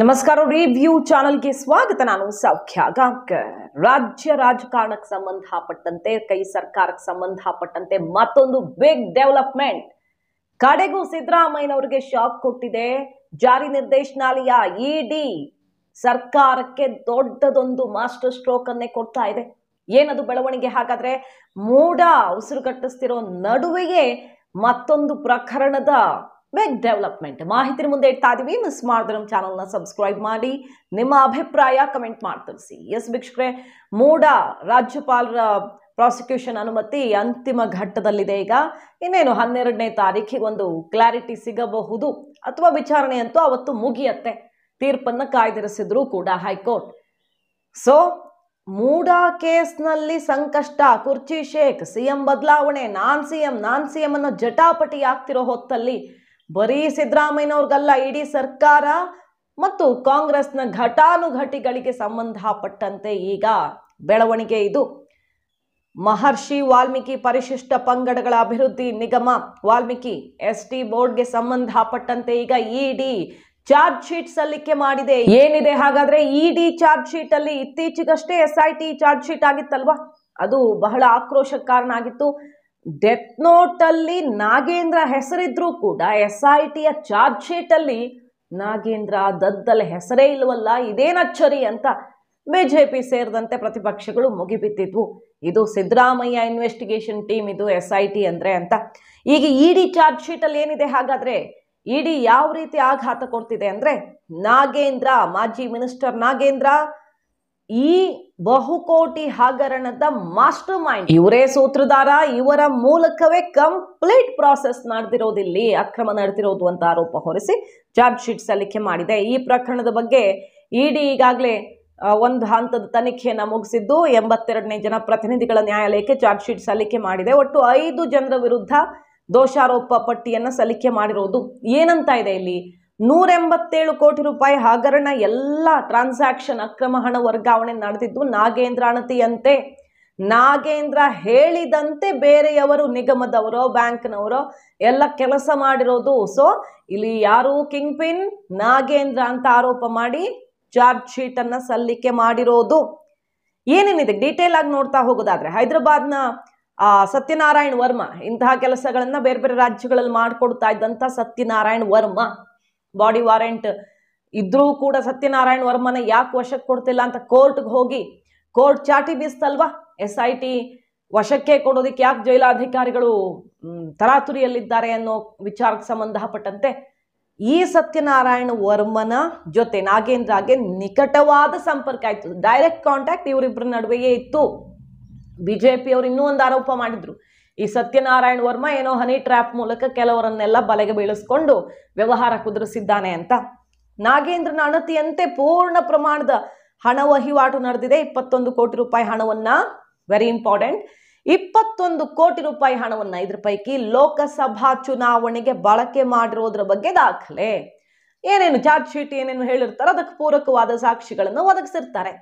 ನಮಸ್ಕಾರ ರಿವ್ಯೂ ಚಾನಲ್ಗೆ ಸ್ವಾಗತ ನಾನು ಸೌಖ್ಯ ಗಾಂಕರ್ ರಾಜ್ಯ ರಾಜಕಾರಣಕ್ಕೆ ಸಂಬಂಧಪಟ್ಟಂತೆ ಕೈ ಸರ್ಕಾರಕ್ಕೆ ಸಂಬಂಧಪಟ್ಟಂತೆ ಮತ್ತೊಂದು ಬಿಗ್ ಡೆವಲಪ್ಮೆಂಟ್ ಕಡೆಗೂ ಸಿದ್ದರಾಮಯ್ಯನವರಿಗೆ ಶಾಕ್ ಕೊಟ್ಟಿದೆ ಜಾರಿ ನಿರ್ದೇಶನಾಲಯ ಇಡಿ e ಸರ್ಕಾರಕ್ಕೆ ದೊಡ್ಡದೊಂದು ಮಾಸ್ಟರ್ ಸ್ಟ್ರೋಕ್ ಅನ್ನೇ ಕೊಡ್ತಾ ಇದೆ ಏನದು ಬೆಳವಣಿಗೆ ಹಾಗಾದ್ರೆ ಮೂಡ ಉಸಿರುಗಟ್ಟಿಸ್ತಿರೋ ನಡುವೆಯೇ ಮತ್ತೊಂದು ಪ್ರಕರಣದ ವೆಬ್ ಡೆವಲಪ್ಮೆಂಟ್ ಮಾಹಿತಿ ಮುಂದೆ ಇಡ್ತಾ ಇದೀವಿ ಮಿಸ್ ಮಾಡಿದ್ರೆ ನಮ್ಮ ಚಾನಲ್ನ ಸಬ್ಸ್ಕ್ರೈಬ್ ಮಾಡಿ ನಿಮ್ಮ ಅಭಿಪ್ರಾಯ ಕಮೆಂಟ್ ಮಾಡಿ ಎಸ್ ಭಿಕ್ಷಕ್ರೆ ಮೂಡಾ ರಾಜ್ಯಪಾಲರ ಪ್ರಾಸಿಕ್ಯೂಷನ್ ಅನುಮತಿ ಅಂತಿಮ ಘಟ್ಟದಲ್ಲಿದೆ ಈಗ ಇನ್ನೇನು ಹನ್ನೆರಡನೇ ತಾರೀಖಿಗೆ ಒಂದು ಕ್ಲಾರಿಟಿ ಸಿಗಬಹುದು ಅಥವಾ ವಿಚಾರಣೆ ಅಂತೂ ಅವತ್ತು ಮುಗಿಯತ್ತೆ ತೀರ್ಪನ್ನು ಕಾಯ್ದಿರಿಸಿದ್ರು ಕೂಡ ಹೈಕೋರ್ಟ್ ಸೊ ಮೂಡಾ ಕೇಸ್ನಲ್ಲಿ ಸಂಕಷ್ಟ ಕುರ್ಚಿ ಶೇಖ್ ಸಿಎಂ ಬದಲಾವಣೆ ನಾನ್ ಸಿಎಂ ನಾನ್ ಸಿಎಂ ಅನ್ನೋ ಜಟಾಪಟಿ ಆಗ್ತಿರೋ ಹೊತ್ತಲ್ಲಿ ಬರೀ ಸಿದ್ದರಾಮಯ್ಯನವ್ರಿಗಲ್ಲ ಇಡೀ ಸರ್ಕಾರ ಮತ್ತು ಕಾಂಗ್ರೆಸ್ನ ಘಟಾನುಘಟಿಗಳಿಗೆ ಸಂಬಂಧಪಟ್ಟಂತೆ ಈಗ ಬೆಳವಣಿಗೆ ಇದು ಮಹರ್ಷಿ ವಾಲ್ಮೀಕಿ ಪರಿಶಿಷ್ಟ ಪಂಗಡಗಳ ಅಭಿವೃದ್ಧಿ ನಿಗಮ ವಾಲ್ಮೀಕಿ ಎಸ್ ಟಿ ಬೋರ್ಡ್ಗೆ ಸಂಬಂಧಪಟ್ಟಂತೆ ಈಗ ಇಡಿ ಚಾರ್ಜ್ ಶೀಟ್ ಸಲ್ಲಿಕೆ ಮಾಡಿದೆ ಏನಿದೆ ಹಾಗಾದ್ರೆ ಇಡಿ ಚಾರ್ಜ್ ಶೀಟ್ ಅಲ್ಲಿ ಇತ್ತೀಚೆಗಷ್ಟೇ S I T charge sheet ಆಗಿತ್ತಲ್ವಾ ಅದು ಬಹಳ ಆಕ್ರೋಶಕ್ಕೆ ಕಾರಣ ಆಗಿತ್ತು ಡೆತ್ ನೋಟಲ್ಲಿ ನಾಗೇಂದ್ರ ಹೆಸರಿದ್ರೂ ಕೂಡ ಎಸ್ ಐ ಟಿಯ ಚಾರ್ಜ್ ಶೀಟಲ್ಲಿ ನಾಗೇಂದ್ರ ದದ್ದಲ್ಲಿ ಹೆಸರೇ ಇಲ್ವಲ್ಲ ಅಚ್ಚರಿ ಅಂತ ಬಿಜೆಪಿ ಸೇರಿದಂತೆ ಪ್ರತಿಪಕ್ಷಗಳು ಮುಗಿಬಿದ್ದಿದ್ವು ಇದು ಸಿದ್ದರಾಮಯ್ಯ ಇನ್ವೆಸ್ಟಿಗೇಷನ್ ಟೀಮ್ ಇದು ಎಸ್ ಐ ಟಿ ಅಂದರೆ ಅಂತ ಈಗ ಇ ಡಿ ಚಾರ್ಜ್ ಶೀಟಲ್ಲಿ ಏನಿದೆ ಹಾಗಾದರೆ ಇ e ಡಿ ಯಾವ ರೀತಿ ಆಘಾತ ಕೊಡ್ತಿದೆ ಅಂದರೆ ನಾಗೇಂದ್ರ ಮಾಜಿ ಮಿನಿಸ್ಟರ್ ನಾಗೇಂದ್ರ ಈ ಬಹುಕೋಟಿ ಹಗರಣದ ಮಾಸ್ಟರ್ ಮೈಂಡ್ ಇವರೇ ಸೂತ್ರಧಾರ ಇವರ ಮೂಲಕವೇ ಕಂಪ್ಲೀಟ್ ಪ್ರಾಸೆಸ್ ನಡೆದಿರೋದು ಇಲ್ಲಿ ಅಕ್ರಮ ನಡೆದಿರೋದು ಅಂತ ಆರೋಪ ಹೊರಿಸಿ ಚಾರ್ಜ್ ಶೀಟ್ ಸಲ್ಲಿಕೆ ಮಾಡಿದೆ ಈ ಪ್ರಕರಣದ ಬಗ್ಗೆ ಇಡಿ ಈಗಾಗಲೇ ಒಂದು ಹಂತದ ತನಿಖೆಯನ್ನು ಮುಗಿಸಿದ್ದು ಎಂಬತ್ತೆರಡನೇ ಜನ ಪ್ರತಿನಿಧಿಗಳ ನ್ಯಾಯಾಲಯಕ್ಕೆ ಚಾರ್ಜ್ ಶೀಟ್ ಸಲ್ಲಿಕೆ ಮಾಡಿದೆ ಒಟ್ಟು ಐದು ಜನರ ವಿರುದ್ಧ ದೋಷಾರೋಪ ಪಟ್ಟಿಯನ್ನು ಸಲ್ಲಿಕೆ ಮಾಡಿರೋದು ಏನಂತ ಇದೆ ಇಲ್ಲಿ ಎಂಬತ್ತೇಳು ಕೋಟಿ ರೂಪಾಯಿ ಹಗರಣ ಎಲ್ಲ ಟ್ರಾನ್ಸಾಕ್ಷನ್ ಅಕ್ರಮ ಹಣ ವರ್ಗಾವಣೆ ನಡೆದಿದ್ದು ನಾಗೇಂದ್ರ ಅಣತಿಯಂತೆ ನಾಗೇಂದ್ರ ಹೇಳಿದಂತೆ ಬೇರೆಯವರು ನಿಗಮದವರೋ ಬ್ಯಾಂಕ್ನವರೋ ಎಲ್ಲ ಕೆಲಸ ಮಾಡಿರೋದು ಸೊ ಇಲ್ಲಿ ಯಾರು ಕಿಂಗ್ ಪಿನ್ ನಾಗೇಂದ್ರ ಅಂತ ಆರೋಪ ಮಾಡಿ ಚಾರ್ಜ್ ಶೀಟ್ ಅನ್ನ ಸಲ್ಲಿಕೆ ಮಾಡಿರೋದು ಏನೇನಿದೆ ಡೀಟೇಲ್ ಆಗಿ ನೋಡ್ತಾ ಹೋಗೋದಾದ್ರೆ ಹೈದರಾಬಾದ್ನ ಸತ್ಯನಾರಾಯಣ್ ವರ್ಮ ಇಂತಹ ಕೆಲಸಗಳನ್ನ ಬೇರೆ ಬೇರೆ ರಾಜ್ಯಗಳಲ್ಲಿ ಮಾಡಿಕೊಡ್ತಾ ಇದ್ದಂತ ಸತ್ಯನಾರಾಯಣ್ ವರ್ಮ ಬಾಡಿ ವಾರೆಂಟ್ ಇದ್ರೂ ಕೂಡ ಸತ್ಯನಾರಾಯಣ ವರ್ಮನ ಯಾಕೆ ವಶಕ್ಕೆ ಕೊಡ್ತಿಲ್ಲ ಅಂತ ಕೋರ್ಟ್ಗೆ ಹೋಗಿ ಕೋರ್ಟ್ ಚಾಟಿ ಬೀಸ್ತಲ್ವಾ ಎಸ್ ಐ ಟಿ ವಶಕ್ಕೆ ಕೊಡೋದಕ್ಕೆ ಯಾಕೆ ಜೈಲಾಧಿಕಾರಿಗಳು ತರಾತುರಿಯಲ್ಲಿದ್ದಾರೆ ಅನ್ನೋ ವಿಚಾರಕ್ಕೆ ಸಂಬಂಧಪಟ್ಟಂತೆ ಈ ಸತ್ಯನಾರಾಯಣ ವರ್ಮನ ಜೊತೆ ನಾಗೇಂದ್ರಗೆ ನಿಕಟವಾದ ಸಂಪರ್ಕ ಆಯಿತು ಡೈರೆಕ್ಟ್ ಕಾಂಟ್ಯಾಕ್ಟ್ ಇವರಿಬ್ಬರ ನಡುವೆಯೇ ಇತ್ತು ಬಿ ಅವರು ಇನ್ನೂ ಒಂದು ಆರೋಪ ಮಾಡಿದ್ರು ಈ ಸತ್ಯನಾರಾಯಣ್ ವರ್ಮ ಏನೋ ಹನಿ ಟ್ರ್ಯಾಪ್ ಮೂಲಕ ಕೆಲವರನ್ನೆಲ್ಲ ಬಲೆಗೆ ಬೀಳಿಸ್ಕೊಂಡು ವ್ಯವಹಾರ ಕುದುರಿಸಿದ್ದಾನೆ ಅಂತ ನಾಗೇಂದ್ರನ ಅಣತಿಯಂತೆ ಪೂರ್ಣ ಪ್ರಮಾಣದ ಹಣ ವಹಿವಾಟು ನಡೆದಿದೆ ಇಪ್ಪತ್ತೊಂದು ಕೋಟಿ ರೂಪಾಯಿ ಹಣವನ್ನ ವೆರಿ ಇಂಪಾರ್ಟೆಂಟ್ ಇಪ್ಪತ್ತೊಂದು ಕೋಟಿ ರೂಪಾಯಿ ಹಣವನ್ನ ಇದ್ರ ಪೈಕಿ ಲೋಕಸಭಾ ಚುನಾವಣೆಗೆ ಬಳಕೆ ಮಾಡಿರೋದ್ರ ಬಗ್ಗೆ ದಾಖಲೆ ಏನೇನು ಚಾರ್ಜ್ ಶೀಟ್ ಏನೇನು ಹೇಳಿರ್ತಾರೆ ಅದಕ್ಕೆ ಪೂರಕವಾದ ಸಾಕ್ಷಿಗಳನ್ನು ಒದಗಿಸಿರ್ತಾರೆ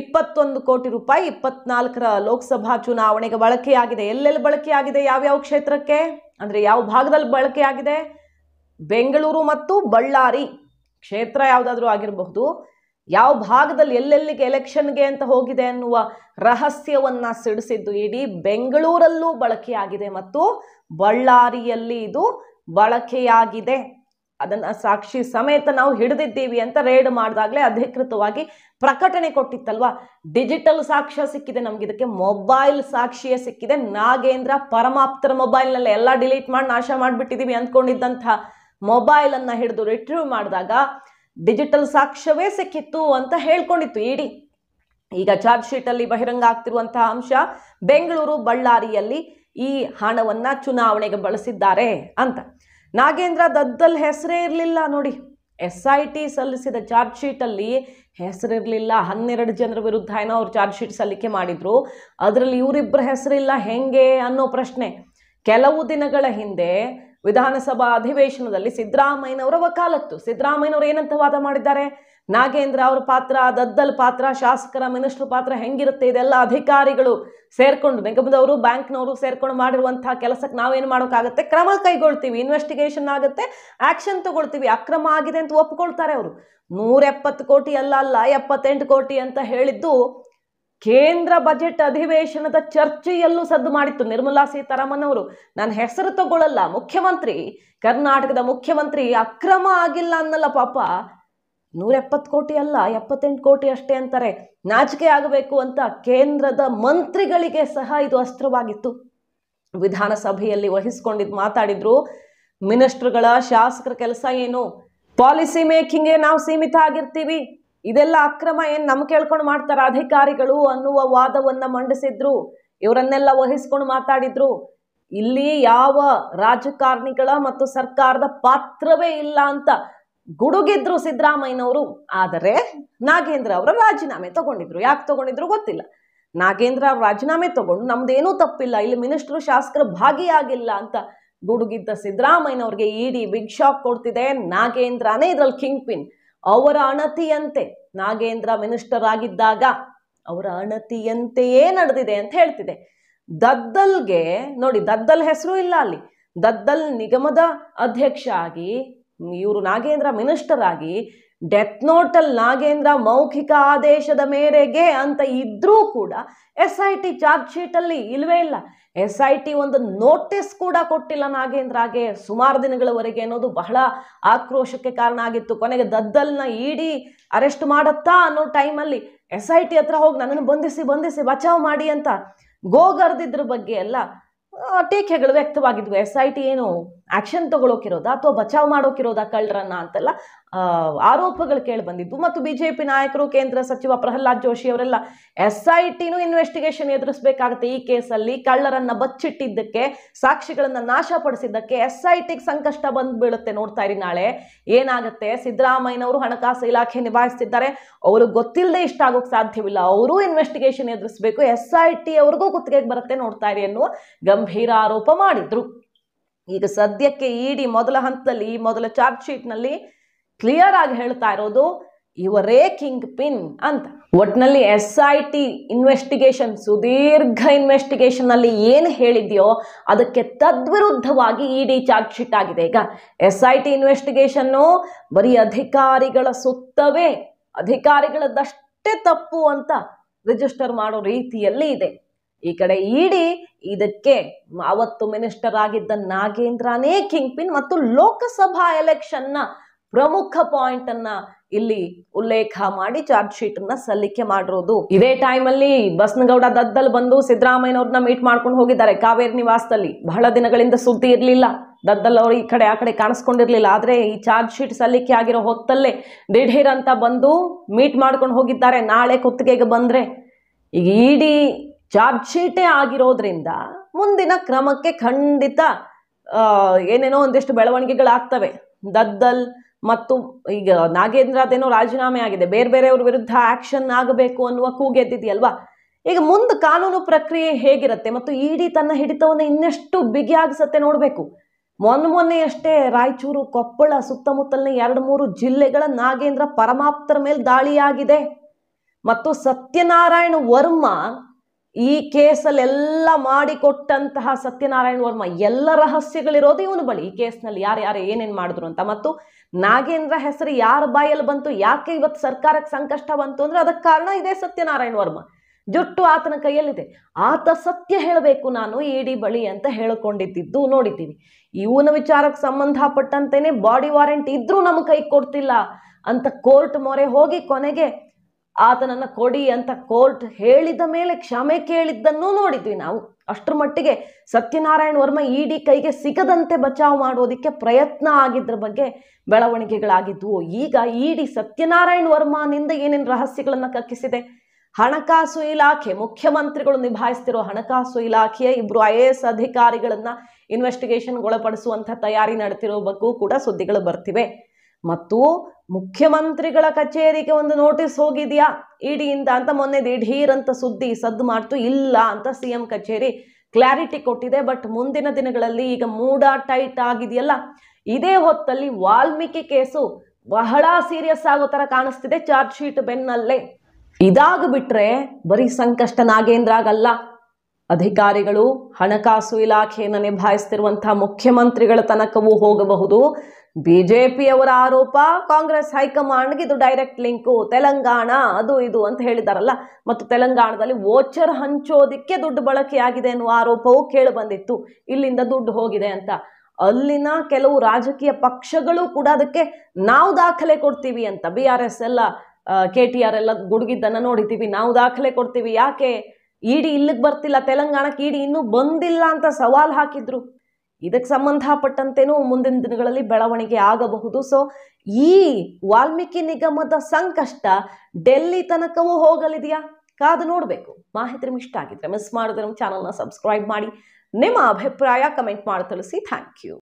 ಇಪ್ಪತ್ತೊಂದು ಕೋಟಿ ರೂಪಾಯಿ ಇಪ್ಪತ್ನಾಲ್ಕರ ಲೋಕಸಭಾ ಚುನಾವಣೆಗೆ ಬಳಕೆಯಾಗಿದೆ ಎಲ್ಲೆಲ್ಲಿ ಬಳಕೆಯಾಗಿದೆ ಯಾವ್ಯಾವ ಕ್ಷೇತ್ರಕ್ಕೆ ಅಂದರೆ ಯಾವ ಭಾಗದಲ್ಲಿ ಬಳಕೆಯಾಗಿದೆ ಬೆಂಗಳೂರು ಮತ್ತು ಬಳ್ಳಾರಿ ಕ್ಷೇತ್ರ ಯಾವುದಾದ್ರೂ ಆಗಿರಬಹುದು ಯಾವ ಭಾಗದಲ್ಲಿ ಎಲ್ಲೆಲ್ಲಿಗೆ ಎಲೆಕ್ಷನ್ಗೆ ಅಂತ ಹೋಗಿದೆ ಅನ್ನುವ ರಹಸ್ಯವನ್ನ ಸಿಡಿಸಿದ್ದು ಇಡೀ ಬೆಂಗಳೂರಲ್ಲೂ ಬಳಕೆಯಾಗಿದೆ ಮತ್ತು ಬಳ್ಳಾರಿಯಲ್ಲಿ ಇದು ಬಳಕೆಯಾಗಿದೆ ಅದನ್ನು ಸಾಕ್ಷಿ ಸಮೇತ ನಾವು ಹಿಡಿದಿದ್ದೀವಿ ಅಂತ ರೇಡ್ ಮಾಡಿದಾಗಲೇ ಅಧಿಕೃತವಾಗಿ ಪ್ರಕಟಣೆ ಕೊಟ್ಟಿತ್ತಲ್ವಾ ಡಿಜಿಟಲ್ ಸಾಕ್ಷ್ಯ ಸಿಕ್ಕಿದೆ ನಮ್ಗೆ ಇದಕ್ಕೆ ಮೊಬೈಲ್ ಸಾಕ್ಷಿಯೇ ಸಿಕ್ಕಿದೆ ನಾಗೇಂದ್ರ ಪರಮಾಪ್ತರ ಮೊಬೈಲ್ನಲ್ಲಿ ಎಲ್ಲ ಡಿಲೀಟ್ ಮಾಡಿ ನಾಶ ಮಾಡಿಬಿಟ್ಟಿದ್ದೀವಿ ಮೊಬೈಲ್ ಮೊಬೈಲನ್ನು ಹಿಡಿದು ರಿಟ್ರೀವ್ ಮಾಡಿದಾಗ ಡಿಜಿಟಲ್ ಸಾಕ್ಷ್ಯವೇ ಸಿಕ್ಕಿತ್ತು ಅಂತ ಹೇಳ್ಕೊಂಡಿತ್ತು ಇಡೀ e ಈಗ ಚಾರ್ಜ್ ಶೀಟಲ್ಲಿ ಬಹಿರಂಗ ಆಗ್ತಿರುವಂತಹ ಅಂಶ ಬೆಂಗಳೂರು ಬಳ್ಳಾರಿಯಲ್ಲಿ ಈ ಹಣವನ್ನು ಚುನಾವಣೆಗೆ ಬಳಸಿದ್ದಾರೆ ಅಂತ ನಾಗೇಂದ್ರ ದದ್ದಲ್ ಹೆಸರೇ ಇರಲಿಲ್ಲ ನೋಡಿ ಎಸ್ ಐ ಟಿ ಸಲ್ಲಿಸಿದ ಚಾರ್ಜ್ ಶೀಟಲ್ಲಿ ಹೆಸರಿರಲಿಲ್ಲ ಹನ್ನೆರಡು ಜನರ ವಿರುದ್ಧ ಏನೋ ಅವ್ರು ಚಾರ್ಜ್ ಶೀಟ್ ಸಲ್ಲಿಕೆ ಮಾಡಿದರು ಅದರಲ್ಲಿ ಇವರಿಬ್ಬರ ಹೆಸರಿಲ್ಲ ಹೆಂಗೆ ಅನ್ನೋ ಪ್ರಶ್ನೆ ಕೆಲವು ದಿನಗಳ ಹಿಂದೆ ವಿಧಾನಸಭಾ ಅಧಿವೇಶನದಲ್ಲಿ ಸಿದ್ದರಾಮಯ್ಯನವರ ವಕಾಲತ್ತು ಸಿದ್ದರಾಮಯ್ಯನವರು ಏನಂತ ವಾದ ಮಾಡಿದ್ದಾರೆ ನಾಗೇಂದ್ರ ಅವ್ರ ಪಾತ್ರ ದದ್ದಲ್ ಪಾತ್ರ ಶಾಸಕರ ಮಿನಿಸ್ಟರ್ ಪಾತ್ರ ಹೆಂಗಿರುತ್ತೆ ಇದೆಲ್ಲ ಅಧಿಕಾರಿಗಳು ಸೇರ್ಕೊಂಡು ನಿಗಮದವರು ಬ್ಯಾಂಕ್ನವರು ಸೇರ್ಕೊಂಡು ಮಾಡಿರುವಂತಹ ಕೆಲಸಕ್ಕೆ ನಾವೇನು ಮಾಡೋಕ್ಕಾಗುತ್ತೆ ಕ್ರಮ ಕೈಗೊಳ್ತೀವಿ ಇನ್ವೆಸ್ಟಿಗೇಷನ್ ಆಗುತ್ತೆ ಆ್ಯಕ್ಷನ್ ತಗೊಳ್ತೀವಿ ಅಕ್ರಮ ಆಗಿದೆ ಅಂತ ಒಪ್ಕೊಳ್ತಾರೆ ಅವರು ನೂರ ಎಪ್ಪತ್ತು ಕೋಟಿ ಅಲ್ಲ ಅಲ್ಲ ಎಪ್ಪತ್ತೆಂಟು ಕೋಟಿ ಅಂತ ಹೇಳಿದ್ದು ಕೇಂದ್ರ ಬಜೆಟ್ ಅಧಿವೇಶನದ ಚರ್ಚೆಯಲ್ಲೂ ಸದ್ದು ಮಾಡಿತ್ತು ನಿರ್ಮಲಾ ಸೀತಾರಾಮನ್ ಅವರು ನಾನು ಹೆಸರು ತಗೊಳ್ಳಲ್ಲ ಮುಖ್ಯಮಂತ್ರಿ ಕರ್ನಾಟಕದ ಮುಖ್ಯಮಂತ್ರಿ ಅಕ್ರಮ ಆಗಿಲ್ಲ ಅನ್ನಲ್ಲ ಪಾಪ ಎಪ್ಪತ್ತು ಕೋಟಿ ಅಲ್ಲ ಎಪ್ಪತ್ತೆಂಟು ಕೋಟಿ ಅಷ್ಟೇ ಅಂತಾರೆ ನಾಚಿಕೆ ಆಗಬೇಕು ಅಂತ ಕೇಂದ್ರದ ಮಂತ್ರಿಗಳಿಗೆ ಸಹ ಇದು ಅಸ್ತ್ರವಾಗಿತ್ತು ವಿಧಾನಸಭೆಯಲ್ಲಿ ವಹಿಸ್ಕೊಂಡಿದ್ದು ಮಾತಾಡಿದ್ರು ಮಿನಿಸ್ಟರ್ಗಳ ಶಾಸಕರ ಕೆಲಸ ಏನು ಪಾಲಿಸಿ ಮೇಕಿಂಗ್ಗೆ ನಾವು ಸೀಮಿತ ಆಗಿರ್ತೀವಿ ಇದೆಲ್ಲ ಅಕ್ರಮ ಏನು ನಮ್ಮ ಕೇಳ್ಕೊಂಡು ಮಾಡ್ತಾರೆ ಅಧಿಕಾರಿಗಳು ಅನ್ನುವ ವಾದವನ್ನ ಮಂಡಿಸಿದ್ರು ಇವರನ್ನೆಲ್ಲ ವಹಿಸ್ಕೊಂಡು ಮಾತಾಡಿದ್ರು ಇಲ್ಲಿ ಯಾವ ರಾಜಕಾರಣಿಗಳ ಮತ್ತು ಸರ್ಕಾರದ ಪಾತ್ರವೇ ಇಲ್ಲ ಅಂತ ಗುಡುಗಿದ್ರು ಸಿದ್ದರಾಮಯ್ಯನವರು ಆದರೆ ನಾಗೇಂದ್ರ ಅವರ ರಾಜೀನಾಮೆ ತಗೊಂಡಿದ್ರು ಯಾಕೆ ತಗೊಂಡಿದ್ರು ಗೊತ್ತಿಲ್ಲ ನಾಗೇಂದ್ರ ಅವ್ರ ರಾಜೀನಾಮೆ ತಗೊಂಡು ನಮ್ದೇನೂ ತಪ್ಪಿಲ್ಲ ಇಲ್ಲಿ ಮಿನಿಸ್ಟರ್ ಶಾಸಕರು ಭಾಗಿಯಾಗಿಲ್ಲ ಅಂತ ಗುಡುಗಿದ್ದ ಸಿದ್ದರಾಮಯ್ಯನವ್ರಿಗೆ ಇಡಿ ಬಿಗ್ ಶಾಕ್ ಕೊಡ್ತಿದೆ ನಾಗೇಂದ್ರನೇ ಇದ್ರಲ್ಲಿ ಕಿಂಗ್ ಪಿನ್ ಅವರ ಅಣತಿಯಂತೆ ನಾಗೇಂದ್ರ ಮಿನಿಸ್ಟರ್ ಆಗಿದ್ದಾಗ ಅವರ ಅಣತಿಯಂತೆಯೇ ನಡೆದಿದೆ ಅಂತ ಹೇಳ್ತಿದೆ ದದ್ದಲ್ಗೆ ನೋಡಿ ದದ್ದಲ್ ಹೆಸರು ಇಲ್ಲ ಅಲ್ಲಿ ದದ್ದಲ್ ನಿಗಮದ ಅಧ್ಯಕ್ಷ ಆಗಿ ಇವರು ನಾಗೇಂದ್ರ ಮಿನಿಸ್ಟರ್ ಆಗಿ ಡೆತ್ ನೋಟಲ್ ನಾಗೇಂದ್ರ ಮೌಖಿಕ ಆದೇಶದ ಮೇರೆಗೆ ಅಂತ ಇದ್ರೂ ಕೂಡ ಎಸ್ ಐ ಟಿ ಚಾರ್ಜ್ ಶೀಟಲ್ಲಿ ಇಲ್ವೇ ಇಲ್ಲ ಎಸ್ ಐ ಟಿ ಒಂದು ನೋಟಿಸ್ ಕೂಡ ಕೊಟ್ಟಿಲ್ಲ ನಾಗೇಂದ್ರಗೆ ಸುಮಾರು ದಿನಗಳವರೆಗೆ ಅನ್ನೋದು ಬಹಳ ಆಕ್ರೋಶಕ್ಕೆ ಕಾರಣ ಆಗಿತ್ತು ಕೊನೆಗೆ ದದ್ದಲ್ನ ಇಡಿ ಅರೆಸ್ಟ್ ಮಾಡುತ್ತಾ ಅನ್ನೋ ಟೈಮಲ್ಲಿ ಎಸ್ ಐ ಟಿ ಹತ್ರ ಹೋಗಿ ನನ್ನನ್ನು ಬಂಧಿಸಿ ಬಂಧಿಸಿ ಬಚಾವ್ ಮಾಡಿ ಅಂತ ಗೋಗರ್ದಿದ್ರ ಬಗ್ಗೆ ಎಲ್ಲ ಟೀಕೆಗಳು ವ್ಯಕ್ತವಾಗಿದ್ವು ಎಸ್ ಐ ಟಿ ಏನು ಆಕ್ಷನ್ ತೊಗೊಳೋಕಿರೋದಾ ಅಥವಾ ಬಚಾವ್ ಮಾಡೋಕಿರೋದಾ ಕಳ್ಳರನ್ನ ಅಂತೆಲ್ಲ ಆರೋಪಗಳು ಕೇಳಿ ಬಂದಿದ್ದು ಮತ್ತು ಬಿಜೆಪಿ ನಾಯಕರು ಕೇಂದ್ರ ಸಚಿವ ಪ್ರಹ್ಲಾದ್ ಜೋಶಿ ಅವರೆಲ್ಲ ಎಸ್ ಐ ಟಿನೂ ಇನ್ವೆಸ್ಟಿಗೇಷನ್ ಎದುರಿಸಬೇಕಾಗುತ್ತೆ ಈ ಕೇಸಲ್ಲಿ ಕಳ್ಳರನ್ನ ಬಚ್ಚಿಟ್ಟಿದ್ದಕ್ಕೆ ಸಾಕ್ಷಿಗಳನ್ನ ನಾಶಪಡಿಸಿದ್ದಕ್ಕೆ ಎಸ್ ಐ ಟಿಗೆ ಸಂಕಷ್ಟ ಬಂದು ಬೀಳುತ್ತೆ ನೋಡ್ತಾ ಇರಿ ನಾಳೆ ಏನಾಗುತ್ತೆ ಸಿದ್ದರಾಮಯ್ಯನವರು ಹಣಕಾಸು ಇಲಾಖೆ ನಿಭಾಯಿಸ್ತಿದ್ದಾರೆ ಅವ್ರಿಗೆ ಗೊತ್ತಿಲ್ಲದೆ ಇಷ್ಟ ಆಗೋಕೆ ಸಾಧ್ಯವಿಲ್ಲ ಅವರು ಇನ್ವೆಸ್ಟಿಗೇಷನ್ ಎದುರಿಸಬೇಕು ಎಸ್ ಐ ಟಿ ಅವ್ರಿಗೂ ಗುತ್ತಿಗೆಗೆ ಬರುತ್ತೆ ನೋಡ್ತಾ ಇರಿ ಅನ್ನುವ ಗಂಭೀರ ಆರೋಪ ಮಾಡಿದ್ರು ಈಗ ಸದ್ಯಕ್ಕೆ ಇಡಿ ಮೊದಲ ಹಂತದಲ್ಲಿ ಈ ಮೊದಲ ಚಾರ್ಜ್ ಶೀಟ್ನಲ್ಲಿ ಕ್ಲಿಯರ್ ಆಗಿ ಹೇಳ್ತಾ ಇರೋದು ಇವರೇ ಕಿಂಗ್ ಪಿನ್ ಅಂತ ಒಟ್ನಲ್ಲಿ ಎಸ್ ಐ ಟಿ ಇನ್ವೆಸ್ಟಿಗೇಷನ್ ಸುದೀರ್ಘ ಇನ್ವೆಸ್ಟಿಗೇಷನ್ ಅಲ್ಲಿ ಏನು ಹೇಳಿದೆಯೋ ಅದಕ್ಕೆ ತದ್ವಿರುದ್ಧವಾಗಿ ಇ ಡಿ ಚಾರ್ಜ್ ಶೀಟ್ ಆಗಿದೆ ಈಗ ಎಸ್ ಐ ಟಿ ಇನ್ವೆಸ್ಟಿಗೇಷನ್ನು ಬರೀ ಅಧಿಕಾರಿಗಳ ಸುತ್ತವೇ ಅಧಿಕಾರಿಗಳದಷ್ಟೇ ತಪ್ಪು ಅಂತ ರಿಜಿಸ್ಟರ್ ಮಾಡೋ ರೀತಿಯಲ್ಲಿ ಇದೆ ಈ ಕಡೆ ಇಡಿ e ಇದಕ್ಕೆ ಅವತ್ತು ಮಿನಿಸ್ಟರ್ ಆಗಿದ್ದ ನಾಗೇಂದ್ರನೇ ಕಿಂಗ್ ಪಿನ್ ಮತ್ತು ಲೋಕಸಭಾ ಎಲೆಕ್ಷನ್ನ ಪ್ರಮುಖ ಪಾಯಿಂಟ್ ಅನ್ನ ಇಲ್ಲಿ ಉಲ್ಲೇಖ ಮಾಡಿ ಚಾರ್ಜ್ ಶೀಟ್ ಅನ್ನ ಸಲ್ಲಿಕೆ ಮಾಡಿರೋದು ಇದೇ ಟೈಮ್ ಅಲ್ಲಿ ಬಸನಗೌಡ ದದ್ದಲ್ ಬಂದು ಸಿದ್ದರಾಮಯ್ಯನವ್ರನ್ನ ಮೀಟ್ ಮಾಡ್ಕೊಂಡು ಹೋಗಿದ್ದಾರೆ ಕಾವೇರಿ ನಿವಾಸದಲ್ಲಿ ಬಹಳ ದಿನಗಳಿಂದ ಸುದ್ದಿ ಇರಲಿಲ್ಲ ದದ್ದಲ್ ಅವರು ಈ ಕಡೆ ಆ ಕಡೆ ಕಾಣಿಸ್ಕೊಂಡಿರ್ಲಿಲ್ಲ ಆದರೆ ಈ ಚಾರ್ಜ್ ಶೀಟ್ ಸಲ್ಲಿಕೆ ಆಗಿರೋ ಹೊತ್ತಲ್ಲೇ ದಿಢೀರ್ ಅಂತ ಬಂದು ಮೀಟ್ ಮಾಡ್ಕೊಂಡು ಹೋಗಿದ್ದಾರೆ ನಾಳೆ ಕುತ್ತಿಗೆಗೆ ಬಂದರೆ ಈಗ ಇಡೀ ಚಾರ್ಜ್ ಶೀಟೇ ಆಗಿರೋದ್ರಿಂದ ಮುಂದಿನ ಕ್ರಮಕ್ಕೆ ಖಂಡಿತ ಏನೇನೋ ಒಂದಿಷ್ಟು ಬೆಳವಣಿಗೆಗಳಾಗ್ತವೆ ದದ್ದಲ್ ಮತ್ತು ಈಗ ಅದೇನೋ ರಾಜೀನಾಮೆ ಆಗಿದೆ ಬೇರೆ ಬೇರೆಯವ್ರ ವಿರುದ್ಧ ಆಕ್ಷನ್ ಆಗಬೇಕು ಅನ್ನುವ ಕೂಗೆದ್ದಿದೆಯಲ್ವಾ ಈಗ ಮುಂದೆ ಕಾನೂನು ಪ್ರಕ್ರಿಯೆ ಹೇಗಿರುತ್ತೆ ಮತ್ತು ಇಡಿ ತನ್ನ ಹಿಡಿತವನ್ನು ಇನ್ನಷ್ಟು ಬಿಗಿಯಾಗಿಸುತ್ತೆ ನೋಡಬೇಕು ಮೊನ್ನೆ ಮೊನ್ನೆಯಷ್ಟೇ ರಾಯಚೂರು ಕೊಪ್ಪಳ ಸುತ್ತಮುತ್ತಲಿನ ಎರಡು ಮೂರು ಜಿಲ್ಲೆಗಳ ನಾಗೇಂದ್ರ ಪರಮಾಪ್ತರ ಮೇಲೆ ದಾಳಿಯಾಗಿದೆ ಮತ್ತು ಸತ್ಯನಾರಾಯಣ ವರ್ಮ ಈ ಕೇಸಲ್ಲೆಲ್ಲ ಮಾಡಿಕೊಟ್ಟಂತಹ ಸತ್ಯನಾರಾಯಣ ವರ್ಮ ಎಲ್ಲ ರಹಸ್ಯಗಳಿರೋದು ಇವನು ಬಳಿ ಈ ಕೇಸ್ನಲ್ಲಿ ಯಾರು ಯಾರು ಏನೇನು ಮಾಡಿದ್ರು ಅಂತ ಮತ್ತು ನಾಗೇಂದ್ರ ಹೆಸರು ಯಾರ ಬಾಯಲ್ಲಿ ಬಂತು ಯಾಕೆ ಇವತ್ತು ಸರ್ಕಾರಕ್ಕೆ ಸಂಕಷ್ಟ ಬಂತು ಅಂದ್ರೆ ಅದಕ್ಕೆ ಕಾರಣ ಇದೇ ಸತ್ಯನಾರಾಯಣ ವರ್ಮ ಜುಟ್ಟು ಆತನ ಕೈಯಲ್ಲಿದೆ ಆತ ಸತ್ಯ ಹೇಳಬೇಕು ನಾನು ಇಡಿ ಬಳಿ ಅಂತ ಹೇಳಿಕೊಂಡಿದ್ದು ನೋಡಿದ್ದೀವಿ ಇವನ ವಿಚಾರಕ್ಕೆ ಸಂಬಂಧಪಟ್ಟಂತೆಯೇ ಬಾಡಿ ವಾರೆಂಟ್ ಇದ್ರೂ ನಮ್ಮ ಕೈ ಕೊಡ್ತಿಲ್ಲ ಅಂತ ಕೋರ್ಟ್ ಮೊರೆ ಹೋಗಿ ಕೊನೆಗೆ ಆತನನ್ನು ಕೊಡಿ ಅಂತ ಕೋರ್ಟ್ ಹೇಳಿದ ಮೇಲೆ ಕ್ಷಮೆ ಕೇಳಿದ್ದನ್ನು ನೋಡಿದ್ವಿ ನಾವು ಅಷ್ಟರ ಮಟ್ಟಿಗೆ ಸತ್ಯನಾರಾಯಣ ವರ್ಮ ಇಡಿ ಕೈಗೆ ಸಿಗದಂತೆ ಬಚಾವ್ ಮಾಡೋದಕ್ಕೆ ಪ್ರಯತ್ನ ಆಗಿದ್ದರ ಬಗ್ಗೆ ಬೆಳವಣಿಗೆಗಳಾಗಿದ್ವು ಈಗ ಇಡಿ ಸತ್ಯನಾರಾಯಣ ವರ್ಮನಿಂದ ಏನೇನು ರಹಸ್ಯಗಳನ್ನು ಕಕ್ಕಿಸಿದೆ ಹಣಕಾಸು ಇಲಾಖೆ ಮುಖ್ಯಮಂತ್ರಿಗಳು ನಿಭಾಯಿಸ್ತಿರೋ ಹಣಕಾಸು ಇಲಾಖೆಯ ಇಬ್ಬರು ಐ ಎ ಎಸ್ ಅಧಿಕಾರಿಗಳನ್ನು ಇನ್ವೆಸ್ಟಿಗೇಷನ್ಗೊಳಪಡಿಸುವಂಥ ತಯಾರಿ ನಡೆತಿರೋ ಬಗ್ಗೂ ಕೂಡ ಸುದ್ದಿಗಳು ಬರ್ತಿವೆ ಮತ್ತು ಮುಖ್ಯಮಂತ್ರಿಗಳ ಕಚೇರಿಗೆ ಒಂದು ನೋಟಿಸ್ ಹೋಗಿದೆಯಾ ಇಡಿಯಿಂದ ಅಂತ ಮೊನ್ನೆ ದಿಢೀರ್ ಅಂತ ಸುದ್ದಿ ಸದ್ದು ಮಾಡ್ತು ಇಲ್ಲ ಅಂತ ಸಿ ಎಂ ಕಚೇರಿ ಕ್ಲಾರಿಟಿ ಕೊಟ್ಟಿದೆ ಬಟ್ ಮುಂದಿನ ದಿನಗಳಲ್ಲಿ ಈಗ ಮೂಡ ಟೈಟ್ ಆಗಿದೆಯಲ್ಲ ಇದೇ ಹೊತ್ತಲ್ಲಿ ವಾಲ್ಮೀಕಿ ಕೇಸು ಬಹಳ ಸೀರಿಯಸ್ ಆಗೋ ತರ ಕಾಣಿಸ್ತಿದೆ ಚಾರ್ಜ್ ಶೀಟ್ ಬೆನ್ನಲ್ಲೇ ಇದಾಗ್ಬಿಟ್ರೆ ಬರೀ ಸಂಕಷ್ಟ ನಾಗೇಂದ್ರ ಆಗಲ್ಲ ಅಧಿಕಾರಿಗಳು ಹಣಕಾಸು ಇಲಾಖೆಯನ್ನು ನಿಭಾಯಿಸ್ತಿರುವಂಥ ಮುಖ್ಯಮಂತ್ರಿಗಳ ತನಕವೂ ಹೋಗಬಹುದು ಬಿಜೆಪಿಯವರ ಆರೋಪ ಕಾಂಗ್ರೆಸ್ ಹೈಕಮಾಂಡ್ಗೆ ಇದು ಡೈರೆಕ್ಟ್ ಲಿಂಕು ತೆಲಂಗಾಣ ಅದು ಇದು ಅಂತ ಹೇಳಿದಾರಲ್ಲ ಮತ್ತು ತೆಲಂಗಾಣದಲ್ಲಿ ವೋಚರ್ ಹಂಚೋದಿಕ್ಕೆ ದುಡ್ಡು ಬಳಕೆಯಾಗಿದೆ ಎನ್ನುವ ಆರೋಪವೂ ಕೇಳಿಬಂದಿತ್ತು ಬಂದಿತ್ತು ಇಲ್ಲಿಂದ ದುಡ್ಡು ಹೋಗಿದೆ ಅಂತ ಅಲ್ಲಿನ ಕೆಲವು ರಾಜಕೀಯ ಪಕ್ಷಗಳು ಕೂಡ ಅದಕ್ಕೆ ನಾವು ದಾಖಲೆ ಕೊಡ್ತೀವಿ ಅಂತ ಬಿ ಆರ್ ಎಸ್ ಎಲ್ಲ ಕೆ ಟಿ ಆರ್ ಎಲ್ಲ ಗುಡುಗಿದ್ದನ್ನು ನೋಡಿದ್ದೀವಿ ನಾವು ದಾಖಲೆ ಕೊಡ್ತೀವಿ ಯಾಕೆ ಇಡಿ ಇಲ್ಲಿಗೆ ಬರ್ತಿಲ್ಲ ತೆಲಂಗಾಣಕ್ಕೆ ಇಡಿ ಇನ್ನೂ ಬಂದಿಲ್ಲ ಅಂತ ಸವಾಲು ಹಾಕಿದ್ರು ಇದಕ್ಕೆ ಸಂಬಂಧಪಟ್ಟಂತೆನೂ ಮುಂದಿನ ದಿನಗಳಲ್ಲಿ ಬೆಳವಣಿಗೆ ಆಗಬಹುದು ಸೊ ಈ ವಾಲ್ಮೀಕಿ ನಿಗಮದ ಸಂಕಷ್ಟ ಡೆಲ್ಲಿ ತನಕವೂ ಹೋಗಲಿದೆಯಾ ಕಾದು ನೋಡಬೇಕು ಮಾಹಿತಿ ಇಷ್ಟ ಆಗಿದ್ರೆ ಮಿಸ್ ಮಾಡಿದ್ರೆ ನಮ್ಮ ಚಾನಲ್ನ ಸಬ್ಸ್ಕ್ರೈಬ್ ಮಾಡಿ ನಿಮ್ಮ ಅಭಿಪ್ರಾಯ ಕಮೆಂಟ್ ಮಾಡಿ ತಿಳಿಸಿ ಥ್ಯಾಂಕ್ ಯು